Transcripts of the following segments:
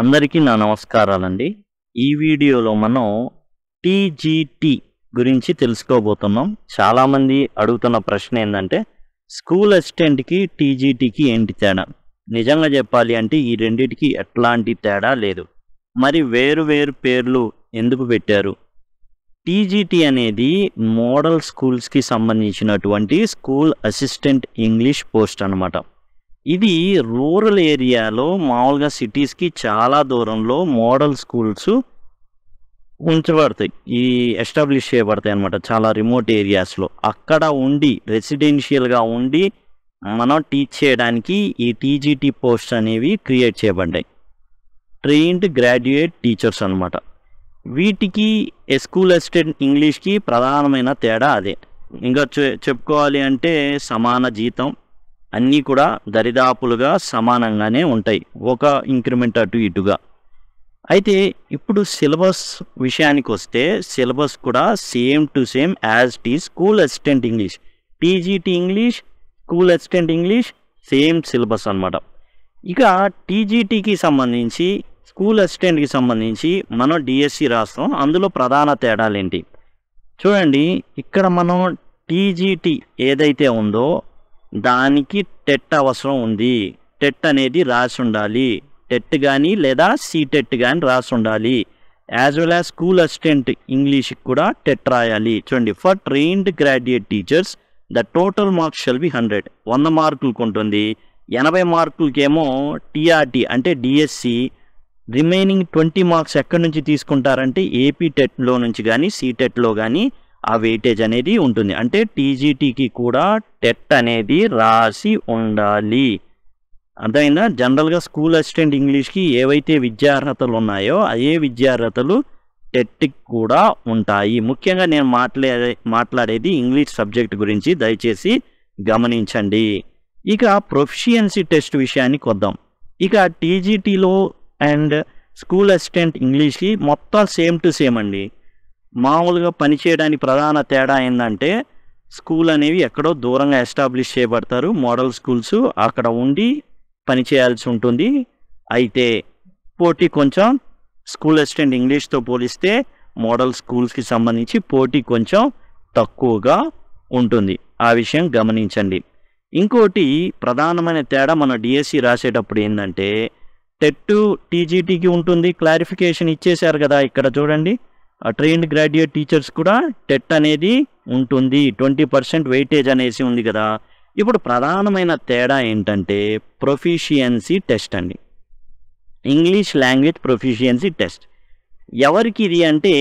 అందరికీ నా నమస్కారాలండి ఈ వీడియోలో మనం టీజీటీ గురించి తెలుసుకోబోతున్నాం చాలామంది అడుగుతున్న ప్రశ్న ఏంటంటే స్కూల్ అసిస్టెంట్కి టీజీటీకి ఏంటి తేడా నిజంగా చెప్పాలి అంటే ఈ రెండింటికి ఎట్లాంటి తేడా లేదు మరి వేరు వేరు పేర్లు ఎందుకు పెట్టారు టీజీటీ అనేది మోడల్ స్కూల్స్కి సంబంధించినటువంటి స్కూల్ అసిస్టెంట్ ఇంగ్లీష్ పోస్ట్ అనమాట ఇది రూరల్ ఏరియాలో మామూలుగా సిటీస్కి చాలా దూరంలో మోడల్ స్కూల్స్ ఉంచబడతాయి ఈ ఎస్టాబ్లిష్ చేయబడతాయి అనమాట చాలా రిమోట్ ఏరియాస్లో అక్కడ ఉండి రెసిడెన్షియల్గా ఉండి మనం టీచ్ చేయడానికి ఈ టీజీటీ పోస్ట్ అనేవి క్రియేట్ చేయబడ్డాయి ట్రైన్డ్ గ్రాడ్యుయేట్ టీచర్స్ అనమాట వీటికి స్కూల్ అసిస్టెంట్ ఇంగ్లీష్కి ప్రధానమైన తేడా అదే ఇంకా చెప్పుకోవాలి అంటే సమాన జీతం అన్నీ కూడా దరిదాపులుగా సమానంగానే ఉంటాయి ఒక ఇంక్రిమెంట్ అటు ఇటుగా అయితే ఇప్పుడు సిలబస్ విషయానికి వస్తే సిలబస్ కూడా same to same as T school assistant English TGT English school assistant English same syllabus అనమాట ఇక టీజీటీకి సంబంధించి స్కూల్ అసిస్టెంట్కి సంబంధించి మనం డిఎస్సి రాస్తాం అందులో ప్రధాన తేడాలు ఏంటి చూడండి ఇక్కడ మనం టీజీటీ ఏదైతే ఉందో దానికి టెట్ అవసరం ఉంది టెట్ అనేది రాసి ఉండాలి టెట్ కానీ లేదా సీటెట్ కానీ రాసి ఉండాలి as well as school assistant ఇంగ్లీష్కి కూడా టెట్ రాయాలి చూడండి for trained graduate teachers the total marks shall be hundred వంద మార్కులకు ఉంటుంది ఎనభై మార్కులకేమో టిఆర్టి అంటే డిఎస్సి రిమైనింగ్ ట్వంటీ మార్క్స్ ఎక్కడి నుంచి తీసుకుంటారంటే ఏపీ టెట్లో నుంచి కానీ సీటెట్లో కానీ ఆ వెయిటేజ్ అనేది ఉంటుంది అంటే టీజీటీకి కూడా టెట్ అనేది రాసి ఉండాలి అర్థమైందా జనరల్గా స్కూల్ అసిస్టెంట్ ఇంగ్లీష్కి ఏవైతే విద్యార్హతలు ఉన్నాయో అదే విద్యార్హతలు టెట్కి కూడా ఉంటాయి ముఖ్యంగా నేను మాట్లాడే మాట్లాడేది ఇంగ్లీష్ సబ్జెక్ట్ గురించి దయచేసి గమనించండి ఇక ప్రొఫిషియన్సీ టెస్ట్ విషయానికి వద్దాం ఇక టీజీటీలో అండ్ స్కూల్ అసిస్టెంట్ ఇంగ్లీష్కి మొత్తం సేమ్ టు సేమ్ అండి మామూలుగా పనిచేయడానికి ప్రధాన తేడా ఏంటంటే స్కూల్ అనేవి ఎక్కడో దూరంగా ఎస్టాబ్లిష్ చేయబడతారు మోడల్ స్కూల్స్ అక్కడ ఉండి పనిచేయాల్సి ఉంటుంది అయితే పోటీ కొంచెం స్కూల్ అసిస్టెంట్ ఇంగ్లీష్తో పోలిస్తే మోడల్ స్కూల్స్కి సంబంధించి పోటీ కొంచెం తక్కువగా ఉంటుంది ఆ విషయం గమనించండి ఇంకోటి ప్రధానమైన తేడా మన డిఎస్సి రాసేటప్పుడు ఏంటంటే టెట్ టీజీటీకి ఉంటుంది క్లారిఫికేషన్ ఇచ్చేశారు కదా ఇక్కడ చూడండి ట్రైన్డ్ గ్రాడ్యుయేట్ టీచర్స్ కూడా టెట్ అనేది ఉంటుంది ట్వంటీ పర్సెంట్ వెయిటేజ్ అనేసి ఉంది కదా ఇప్పుడు ప్రధానమైన తేడా ఏంటంటే ప్రొఫిషియన్సీ టెస్ట్ అండి ఇంగ్లీష్ లాంగ్వేజ్ ప్రొఫిషియన్సీ టెస్ట్ ఎవరికి ఇది అంటే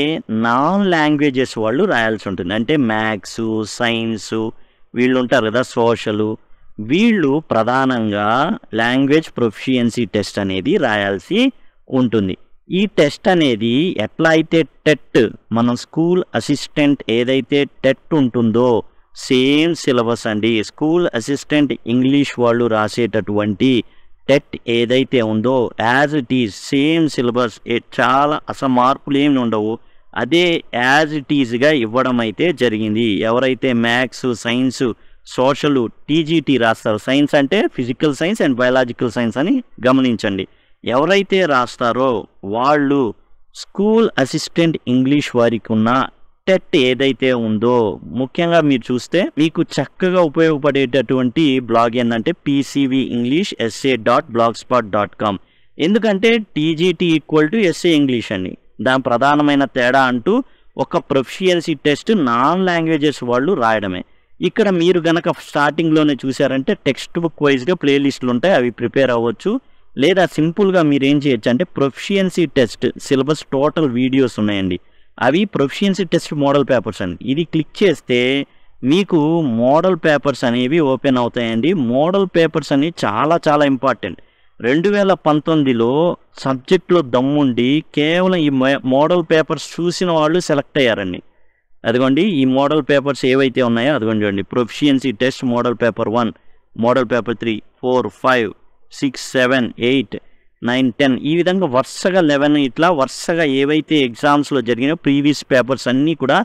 నాన్ లాంగ్వేజెస్ వాళ్ళు రాయాల్సి ఉంటుంది అంటే మ్యాథ్స్ సైన్స్ వీళ్ళు ఉంటారు కదా సోషలు వీళ్ళు ప్రధానంగా లాంగ్వేజ్ ప్రొఫిషియన్సీ టెస్ట్ అనేది రాయాల్సి ఉంటుంది ఈ టెస్ట్ అనేది ఎట్లా అయితే టెట్ మనం స్కూల్ అసిస్టెంట్ ఏదైతే టెట్ ఉంటుందో సేమ్ సిలబస్ అండి స్కూల్ అసిస్టెంట్ ఇంగ్లీష్ వాళ్ళు రాసేటటువంటి టెట్ ఏదైతే ఉందో as it is same syllabus చాలా అసలు మార్పులు ఏమి ఉండవు అదే యాజ్ ఇట్ ఈజ్గా ఇవ్వడం అయితే జరిగింది ఎవరైతే మ్యాథ్స్ సైన్స్ సోషల్ టీజీటీ రాస్తారు సైన్స్ అంటే physical science and biological science అని గమనించండి ఎవరైతే రాస్తారో వాళ్ళు స్కూల్ అసిస్టెంట్ ఇంగ్లీష్ వారికి ఉన్న టెట్ ఏదైతే ఉందో ముఖ్యంగా మీరు చూస్తే మీకు చక్కగా ఉపయోగపడేటటువంటి బ్లాగ్ ఏంటంటే PCV English SA dot blogspot dot com ఎందుకంటే TGT equal to SA English అని దాని ప్రధానమైన తేడా అంటూ ఒక ప్రొఫిషియన్సీ టెస్ట్ నాన్ లాంగ్వేజెస్ వాళ్ళు రాయడమే ఇక్కడ మీరు గనక స్టార్టింగ్లోనే చూసారంటే టెక్స్ట్ బుక్ వైజ్గా ప్లేలిస్టులు ఉంటాయి అవి ప్రిపేర్ అవ్వచ్చు లేదా సింపుల్గా మీరు ఏం చేయొచ్చు అంటే proficiency test syllabus total videos ఉన్నాయండి అవి ప్రొఫిషియన్సీ టెస్ట్ మోడల్ పేపర్స్ అండి ఇది క్లిక్ చేస్తే మీకు మోడల్ పేపర్స్ అనేవి ఓపెన్ అవుతాయండి మోడల్ పేపర్స్ అనేవి చాలా చాలా ఇంపార్టెంట్ రెండు వేల పంతొమ్మిదిలో సబ్జెక్ట్లో దమ్ముండి కేవలం ఈ మోడల్ పేపర్స్ చూసిన వాళ్ళు సెలెక్ట్ అయ్యారండి అదిగోండి ఈ మోడల్ పేపర్స్ ఏవైతే ఉన్నాయో అదిగోండి చూడండి proficiency test model paper one model paper three four five six seven eight nine ten ఈ విధంగా వరుసగా లెవెన్ ఇట్లా వరుసగా ఏవైతే ఎగ్జామ్స్లో జరిగినాయో ప్రీవియస్ పేపర్స్ అన్నీ కూడా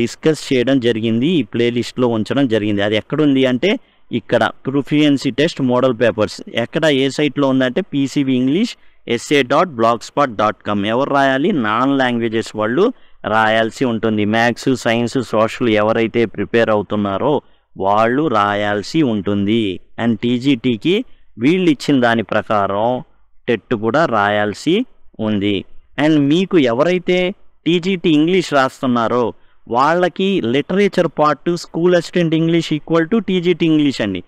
డిస్కస్ చేయడం జరిగింది ఈ ప్లేలిస్ట్లో ఉంచడం జరిగింది అది ఎక్కడుంది అంటే ఇక్కడ ప్రొఫియన్సీ టెస్ట్ మోడల్ పేపర్స్ ఎక్కడ ఏ సైట్లో ఉందంటే PCB English SA dot blogspot dot com ఎవరు రాయాలి నాన్ లాంగ్వేజెస్ వాళ్ళు రాయాల్సి ఉంటుంది మ్యాథ్స్ సైన్స్ సోషల్ ఎవరైతే ప్రిపేర్ అవుతున్నారో వాళ్ళు రాయాల్సి ఉంటుంది అండ్ టీజీటీకి వీళ్ళు ఇచ్చిన దాని ప్రకారం టెట్ కూడా రాయాల్సి ఉంది అండ్ మీకు ఎవరైతే టీజీటీ ఇంగ్లీష్ రాస్తున్నారో వాళ్ళకి literature part school assistant English equal to TGT English అండి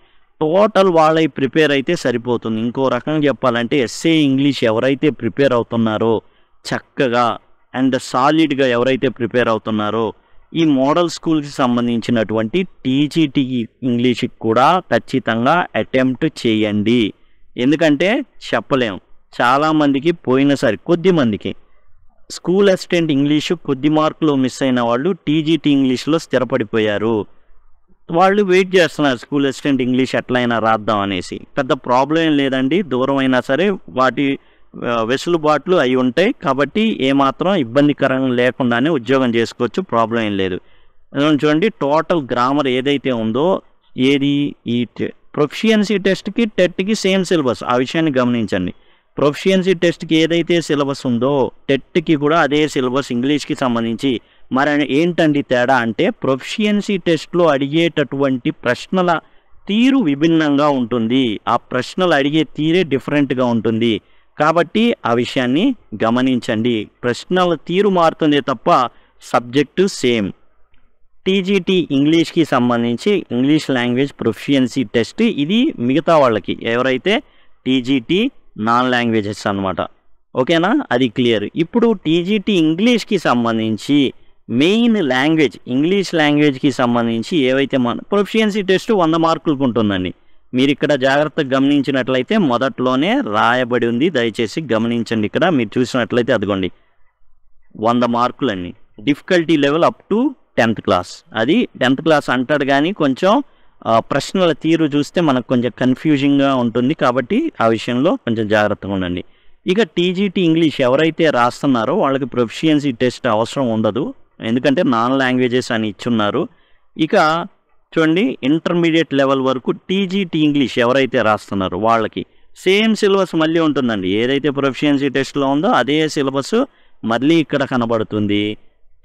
టోటల్ వాళ్ళై ప్రిపేర్ అయితే సరిపోతుంది ఇంకో రకంగా చెప్పాలంటే ఎస్ఏ ఇంగ్లీష్ ఎవరైతే ప్రిపేర్ అవుతున్నారో చక్కగా అండ్ సాలిడ్గా ఎవరైతే ప్రిపేర్ అవుతున్నారో ఈ మోడల్ స్కూల్కి సంబంధించినటువంటి టీజీటీ ఇంగ్లీష్కి కూడా ఖచ్చితంగా అటెంప్ట్ చేయండి ఎందుకంటే చెప్పలేము చాలామందికి పోయినసారి కొద్దిమందికి స్కూల్ అసిస్టెంట్ ఇంగ్లీషు కొద్ది మార్కులు మిస్ అయిన వాళ్ళు టీజీటీ ఇంగ్లీష్లో స్థిరపడిపోయారు వాళ్ళు వెయిట్ చేస్తున్నారు స్కూల్ అసిస్టెంట్ ఇంగ్లీష్ ఎట్లయినా రాద్దాం అనేసి పెద్ద ప్రాబ్లం ఏం లేదండి దూరం అయినా సరే వాటి వెసులుబాట్లు అవి ఉంటాయి కాబట్టి ఏమాత్రం ఇబ్బందికరం లేకుండానే ఉద్యోగం చేసుకోవచ్చు ప్రాబ్లం ఏం లేదు చూడండి టోటల్ గ్రామర్ ఏదైతే ఉందో ఏది ఈ ప్రొఫిషియన్సీ టెస్ట్కి టెట్కి సేమ్ సిలబస్ ఆ విషయాన్ని గమనించండి ప్రొఫిషియన్సీ టెస్ట్కి ఏదైతే సిలబస్ ఉందో టెట్కి కూడా అదే సిలబస్ ఇంగ్లీష్కి సంబంధించి మరి ఏంటండి తేడా అంటే ప్రొఫిషియన్సీ టెస్ట్లో అడిగేటటువంటి ప్రశ్నల తీరు విభిన్నంగా ఉంటుంది ఆ ప్రశ్నలు అడిగే తీరే డిఫరెంట్గా ఉంటుంది కాబట్టి ఆ విషయాన్ని గమనించండి ప్రశ్నల తీరు మారుతుంది తప్ప సబ్జెక్టు సేమ్ టీజీటీ ఇంగ్లీష్కి సంబంధించి ఇంగ్లీష్ లాంగ్వేజ్ ప్రొఫిషియన్సీ టెస్ట్ ఇది మిగతా వాళ్ళకి ఎవరైతే టీజీటీ నాన్ లాంగ్వేజెస్ అనమాట ఓకేనా అది క్లియర్ ఇప్పుడు టీజీటీ ఇంగ్లీష్కి సంబంధించి మెయిన్ లాంగ్వేజ్ ఇంగ్లీష్ లాంగ్వేజ్కి సంబంధించి ఏవైతే మన ప్రొఫిషియన్సీ టెస్ట్ వంద మార్కులకు ఉంటుందండి మీరు ఇక్కడ జాగ్రత్తగా గమనించినట్లయితే మొదట్లోనే రాయబడి ఉంది దయచేసి గమనించండి ఇక్కడ మీరు చూసినట్లయితే అదిగోండి వంద మార్కులన్నీ difficulty level up to tenth class అది టెన్త్ క్లాస్ అంటాడు కానీ కొంచెం ప్రశ్నల తీరు చూస్తే మనకు కొంచెం కన్ఫ్యూజింగ్గా ఉంటుంది కాబట్టి ఆ విషయంలో కొంచెం జాగ్రత్తగా ఉండండి ఇక టీజీటీ ఇంగ్లీష్ ఎవరైతే రాస్తున్నారో వాళ్ళకి ప్రొఫిషియన్సీ టెస్ట్ అవసరం ఉండదు ఎందుకంటే నాన్ లాంగ్వేజెస్ అని ఇచ్చున్నారు ఇక చూడండి ఇంటర్మీడియట్ లెవెల్ వరకు టీజీటీ ఇంగ్లీష్ ఎవరైతే రాస్తున్నారో వాళ్ళకి సేమ్ సిలబస్ మళ్ళీ ఉంటుందండి ఏదైతే ప్రొఫిషియన్సీ టెస్ట్లో ఉందో అదే సిలబస్ మళ్ళీ ఇక్కడ కనబడుతుంది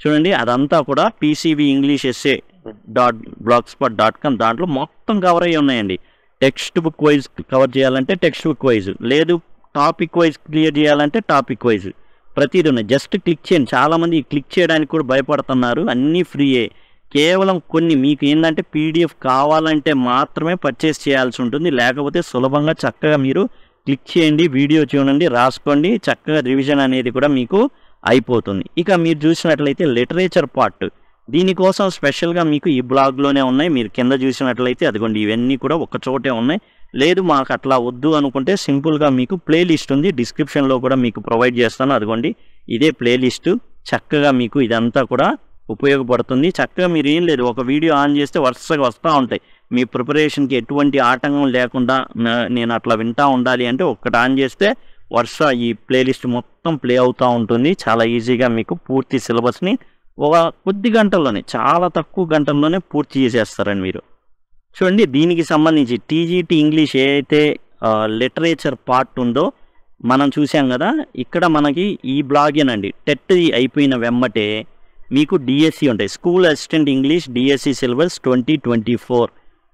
చూడండి అదంతా కూడా PCB English SA dot blogspot spot dot com దాంట్లో మొత్తం కవర్ అయ్యి ఉన్నాయండి టెక్స్ట్ బుక్ వైజ్ కవర్ చేయాలంటే టెక్స్ట్ బుక్ వైజ్ లేదు టాపిక్ వైజ్ క్లియర్ చేయాలంటే టాపిక్ వైజ్ ప్రతిదీ ఉన్నాయి జస్ట్ క్లిక్ చేయండి చాలామంది క్లిక్ చేయడానికి కూడా భయపడుతున్నారు అన్నీ ఫ్రీయే కేవలం కొన్ని మీకు ఏంటంటే పీడిఎఫ్ కావాలంటే మాత్రమే పర్చేస్ చేయాల్సి ఉంటుంది లేకపోతే సులభంగా చక్కగా మీరు క్లిక్ చేయండి వీడియో చూడండి రాసుకోండి చక్కగా రివిజన్ అనేది కూడా మీకు అయిపోతుంది ఇక మీరు చూసినట్లయితే లిటరేచర్ పార్ట్ దీనికోసం స్పెషల్గా మీకు ఈ బ్లాగ్లోనే ఉన్నాయి మీరు కింద చూసినట్లయితే అదిగోండి ఇవన్నీ కూడా ఒక చోటే ఉన్నాయి లేదు మాకు అట్లా వద్దు అనుకుంటే సింపుల్గా మీకు ప్లేలిస్ట్ ఉంది డిస్క్రిప్షన్లో కూడా మీకు ప్రొవైడ్ చేస్తాను అదిగోండి ఇదే ప్లేలిస్టు చక్కగా మీకు ఇదంతా కూడా ఉపయోగపడుతుంది చక్కగా మీరు ఏం లేదు ఒక వీడియో ఆన్ చేస్తే వరుసగా వస్తూ ఉంటాయి మీ ప్రిపరేషన్కి ఎటువంటి ఆటంకం లేకుండా నేను అట్లా వింటూ ఉండాలి అంటే ఒక్కటి ఆన్ చేస్తే వరుస ఈ ప్లేలిస్ట్ మొత్తం ప్లే అవుతూ ఉంటుంది చాలా ఈజీగా మీకు పూర్తి సిలబస్ని ఒక కొద్ది గంటల్లోనే చాలా తక్కువ గంటల్లోనే పూర్తి చేసేస్తారని మీరు చూడండి దీనికి సంబంధించి టీజీటీ ఇంగ్లీష్ ఏదైతే లిటరేచర్ పార్ట్ ఉందో మనం చూసాం కదా ఇక్కడ మనకి ఈ బ్లాగేనండి టెట్ అయిపోయిన వెమ్మటే మీకు డిఎస్సి e ఉంటాయి school assistant English DSC syllabus twenty twenty four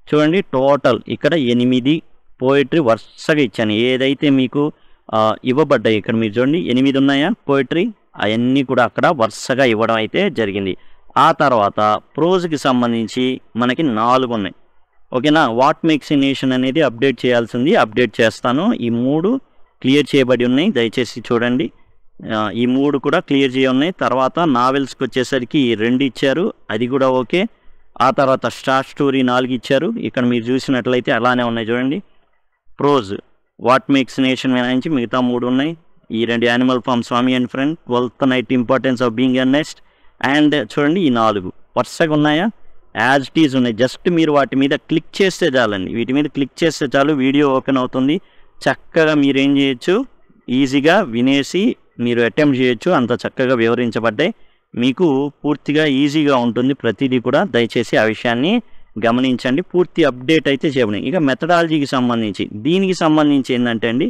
చూడండి టోటల్ ఇక్కడ ఎనిమిది పోయిటరీ వరుసగా ఇచ్చాను ఏదైతే మీకు ఇవ్వబడ్డాయి ఇక్కడ మీరు చూడండి ఎనిమిది ఉన్నాయా పోయిటరీ అవన్నీ కూడా అక్కడ వరుసగా ఇవ్వడం అయితే జరిగింది ఆ తర్వాత ప్రోజ్కి సంబంధించి మనకి నాలుగు ఉన్నాయి ఓకేనా వాట్ మేక్స్ నేషన్ అనేది అప్డేట్ చేయాల్సింది అప్డేట్ చేస్తాను ఈ మూడు క్లియర్ చేయబడి ఉన్నాయి దయచేసి చూడండి ఈ మూడు కూడా క్లియర్ చేయన్నాయి తర్వాత నావెల్స్కి వచ్చేసరికి రెండు ఇచ్చారు అది కూడా ఓకే ఆ తర్వాత స్టార్ స్టోరీ నాలుగు ఇచ్చారు ఇక్కడ మీరు చూసినట్లయితే అలానే ఉన్నాయి చూడండి ప్రోజ్ వాట్ మేక్స్ నేషన్ మినాయించి మిగతా మూడు ఉన్నాయి ఈ రెండు Animal Farm Swami and friend Twelfth Night Importance of Being Earnest and చూడండి ఈ నాలుగు వరుసగా ఉన్నాయా యాజ్ టీజ్ ఉన్నాయి జస్ట్ మీరు వాటి మీద క్లిక్ చేస్తే చాలండి వీటి మీద క్లిక్ చేస్తే చాలు వీడియో ఓపెన్ అవుతుంది చక్కగా మీరేం చేయొచ్చు ఈజీగా వినేసి మీరు అటెంప్ట్ చేయొచ్చు అంత చక్కగా వివరించబడ్డాయి మీకు పూర్తిగా ఈజీగా ఉంటుంది ప్రతిదీ కూడా దయచేసి ఆ విషయాన్ని గమనించండి పూర్తి అప్డేట్ అయితే చేయబడి ఇక మెథడాలజీకి సంబంధించి దీనికి సంబంధించి ఏంటంటే అండి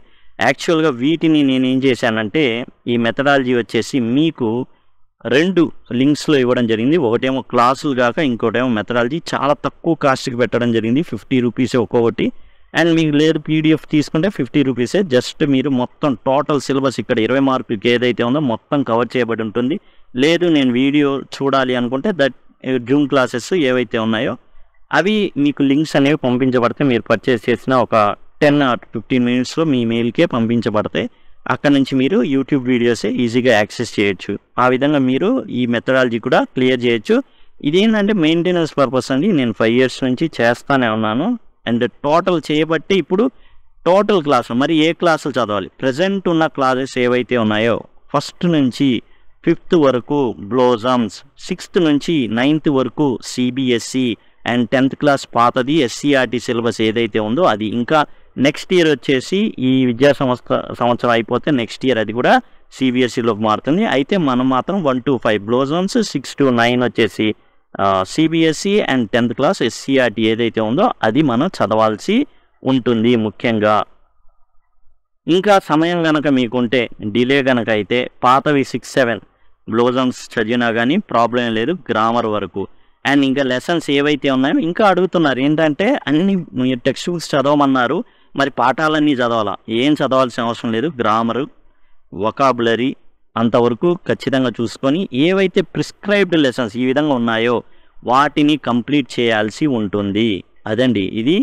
యాక్చువల్గా వీటిని నేను ఏం చేశానంటే ఈ మెథడాలజీ వచ్చేసి మీకు రెండు లింక్స్లో ఇవ్వడం జరిగింది ఒకటేమో క్లాసులు కాక ఇంకోటేమో మెథడాలజీ చాలా తక్కువ కాస్ట్కి పెట్టడం జరిగింది ఫిఫ్టీ రూపీసే ఒక్కొక్కటి అండ్ మీకు లేదు పీడిఎఫ్ తీసుకుంటే ఫిఫ్టీ రూపీసే జస్ట్ మీరు మొత్తం టోటల్ సిలబస్ ఇక్కడ ఇరవై మార్కులకి ఏదైతే ఉందో మొత్తం కవర్ చేయబడి ఉంటుంది లేదు నేను వీడియో చూడాలి అనుకుంటే దట్ జూమ్ క్లాసెస్ ఏవైతే ఉన్నాయో అవి మీకు లింక్స్ అనేవి పంపించబడితే మీరు పర్చేస్ చేసిన ఒక టెన్ ఆర్ ఫిఫ్టీన్ మినిట్స్లో మీ మెయిల్కే పంపించబడతాయి అక్కడ నుంచి మీరు యూట్యూబ్ వీడియోసే ఈజీగా యాక్సెస్ చేయొచ్చు ఆ విధంగా మీరు ఈ మెథడాలజీ కూడా క్లియర్ చేయొచ్చు ఇదేంటంటే మెయింటెనెన్స్ పర్పస్ అండి నేను ఫైవ్ ఇయర్స్ నుంచి చేస్తానే ఉన్నాను అండ్ టోటల్ చేయబట్టి ఇప్పుడు టోటల్ క్లాసు మరి ఏ క్లాసులు చదవాలి ప్రజెంట్ ఉన్న క్లాసెస్ ఏవైతే ఉన్నాయో ఫస్ట్ నుంచి ఫిఫ్త్ వరకు బ్లోజమ్స్ సిక్స్త్ నుంచి నైన్త్ వరకు సిబిఎస్సి అండ్ టెన్త్ క్లాస్ పాతది ఎస్సీఆర్టీ సిలబస్ ఏదైతే ఉందో అది ఇంకా నెక్స్ట్ ఇయర్ వచ్చేసి ఈ విద్యా సంస్థ సంవత్సరం అయిపోతే నెక్స్ట్ ఇయర్ అది కూడా సిబిఎస్సిలోకి మారుతుంది అయితే మనం మాత్రం one to five Blossoms six to nine వచ్చేసి CBSE and tenth class SCERT ఏదైతే ఉందో అది మనం చదవాల్సి ఉంటుంది ముఖ్యంగా ఇంకా సమయం కనుక మీకుంటే డిలే కనుక అయితే పాతవి సిక్స్ సెవెన్ బ్లోజన్స్ చదివినా కానీ ప్రాబ్లం లేదు గ్రామర్ వరకు అండ్ ఇంకా లెసన్స్ ఏవైతే ఉన్నాయో ఇంకా అడుగుతున్నారు ఏంటంటే అన్ని టెక్స్ట్ బుక్స్ చదవమన్నారు మరి పాఠాలన్నీ చదవాలా ఏం చదవాల్సిన అవసరం లేదు గ్రామరు వొకాబులరీ అంతవరకు ఖచ్చితంగా చూసుకొని ఏవైతే ప్రిస్క్రైబ్డ్ లెసన్స్ ఈ విధంగా ఉన్నాయో వాటిని కంప్లీట్ చేయాల్సి ఉంటుంది అదండి ఇది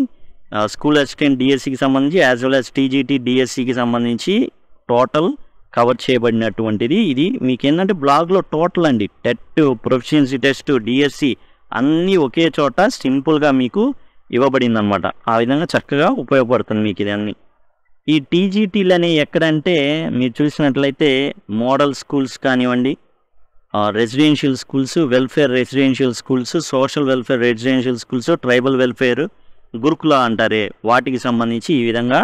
స్కూల్ అసిస్టెంట్ డిఎస్సికి సంబంధించి యాజ్ వెల్ యాజ్ టీజీటీ డిఎస్సికి సంబంధించి టోటల్ కవర్ చేయబడినటువంటిది ఇది మీకు ఏంటంటే బ్లాగ్లో టోటల్ అండి టెట్ ప్రొఫిషియన్సీ టెస్ట్ డిఎస్సి అన్నీ ఒకే చోట సింపుల్గా మీకు ఇవ్వబడింది అనమాట ఆ విధంగా చక్కగా ఉపయోగపడుతుంది మీకు ఇది అన్నీ ఈ టీజీటీలు అనేవి ఎక్కడంటే మీరు చూసినట్లయితే మోడల్ స్కూల్స్ కానివ్వండి residential schools welfare residential schools social welfare residential schools tribal welfare Gurukula అంటారే వాటికి సంబంధించి ఈ విధంగా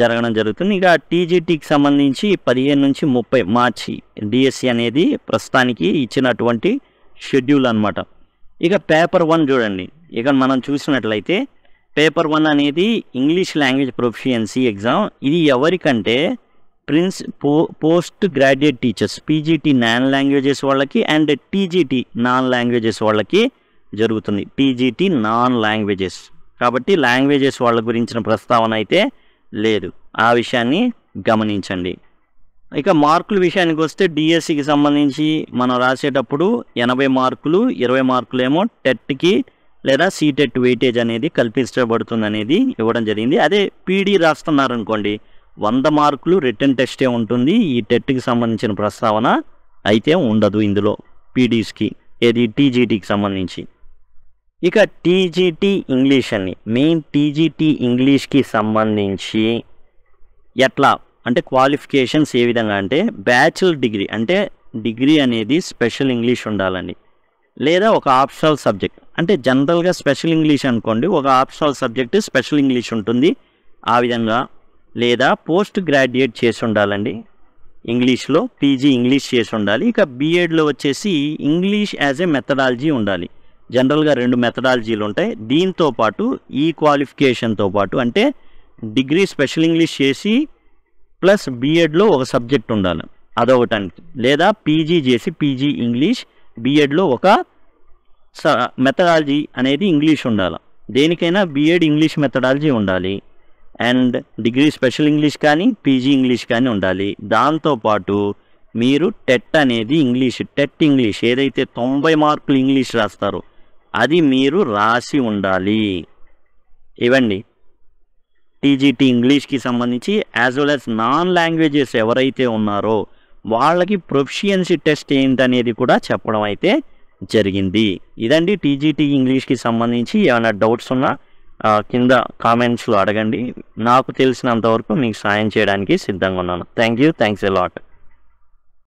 జరగడం జరుగుతుంది ఇక టీజీటీకి సంబంధించి పదిహేను నుంచి ముప్పై మార్చి డిఎస్సి అనేది ప్రస్తుతానికి ఇచ్చినటువంటి షెడ్యూల్ అనమాట ఇక పేపర్ వన్ చూడండి ఇక మనం చూసినట్లయితే పేపర్ వన్ అనేది ఇంగ్లీష్ లాంగ్వేజ్ ప్రొఫిషియన్సీ ఎగ్జామ్ ఇది ఎవరికంటే ప్రిన్స్ పో post graduate teachers PGT non languages వాళ్ళకి అండ్ టీజీటీ నాన్ లాంగ్వేజెస్ వాళ్ళకి జరుగుతుంది టీజీటీ నాన్ లాంగ్వేజెస్ కాబట్టి లాంగ్వేజెస్ వాళ్ళ గురించిన ప్రస్తావన అయితే లేదు ఆ విషయాన్ని గమనించండి ఇక మార్కుల విషయానికి వస్తే డిఎస్సికి సంబంధించి మనం రాసేటప్పుడు ఎనభై మార్కులు ఇరవై మార్కులేమో టెట్కి లేదా సీటెట్ వెయిటేజ్ అనేది కల్పించబడుతుంది అనేది ఇవ్వడం జరిగింది అదే పీడీ రాస్తున్నారనుకోండి వంద మార్కులు రిటర్న్ టెస్టే ఉంటుంది ఈ టెట్కి సంబంధించిన ప్రస్తావన అయితే ఉండదు ఇందులో పీడీస్కి ఏది టీజీటీకి సంబంధించి ఇక టీజీటీ ఇంగ్లీష్ అని మెయిన్ టీజీటీ ఇంగ్లీష్కి సంబంధించి ఎట్లా అంటే క్వాలిఫికేషన్స్ ఏ విధంగా అంటే బ్యాచులర్ డిగ్రీ అంటే డిగ్రీ అనేది స్పెషల్ ఇంగ్లీష్ ఉండాలండి లేదా ఒక ఆప్షనల్ సబ్జెక్ట్ అంటే జనరల్గా స్పెషల్ ఇంగ్లీష్ అనుకోండి ఒక ఆప్షనల్ సబ్జెక్ట్ స్పెషల్ ఇంగ్లీష్ ఉంటుంది ఆ విధంగా లేదా పోస్ట్ గ్రాడ్యుయేట్ చేసి ఉండాలండి ఇంగ్లీష్లో పీజీ ఇంగ్లీష్ చేసి ఉండాలి ఇక బీఎడ్లో వచ్చేసి ఇంగ్లీష్ యాజ్ ఏ మెథడాలజీ ఉండాలి జనరల్గా రెండు మెథడాలజీలు ఉంటాయి దీంతో పాటు ఈ క్వాలిఫికేషన్తో పాటు అంటే డిగ్రీ స్పెషల్ ఇంగ్లీష్ చేసి ప్లస్ బీఎడ్లో ఒక సబ్జెక్ట్ ఉండాలి అదొకటానికి లేదా పీజీ చేసి పీజీ ఇంగ్లీష్ బీఎడ్లో ఒక మెథడాలజీ అనేది ఇంగ్లీష్ ఉండాలి దేనికైనా బీఎడ్ ఇంగ్లీష్ మెథడాలజీ ఉండాలి అండ్ డిగ్రీ స్పెషల్ ఇంగ్లీష్ కానీ పీజీ ఇంగ్లీష్ కానీ ఉండాలి దాంతోపాటు మీరు టెట్ అనేది ఇంగ్లీష్ టెట్ ఇంగ్లీష్ ఏదైతే తొంభై మార్కులు ఇంగ్లీష్ రాస్తారో అది మీరు రాసి ఉండాలి ఇవ్వండి టీజీటీ ఇంగ్లీష్కి సంబంధించి as well as non languages ఎవరైతే ఉన్నారో వాళ్ళకి ప్రొఫిషియన్సీ టెస్ట్ ఏంటనేది కూడా చెప్పడం అయితే జరిగింది ఇదండి టీజీటీ ఇంగ్లీష్కి సంబంధించి ఏమైనా డౌట్స్ ఉన్నా కింద కామెంట్స్లో అడగండి నాకు తెలిసినంతవరకు మీకు సాయం చేయడానికి సిద్ధంగా ఉన్నాను thank you thanks a lot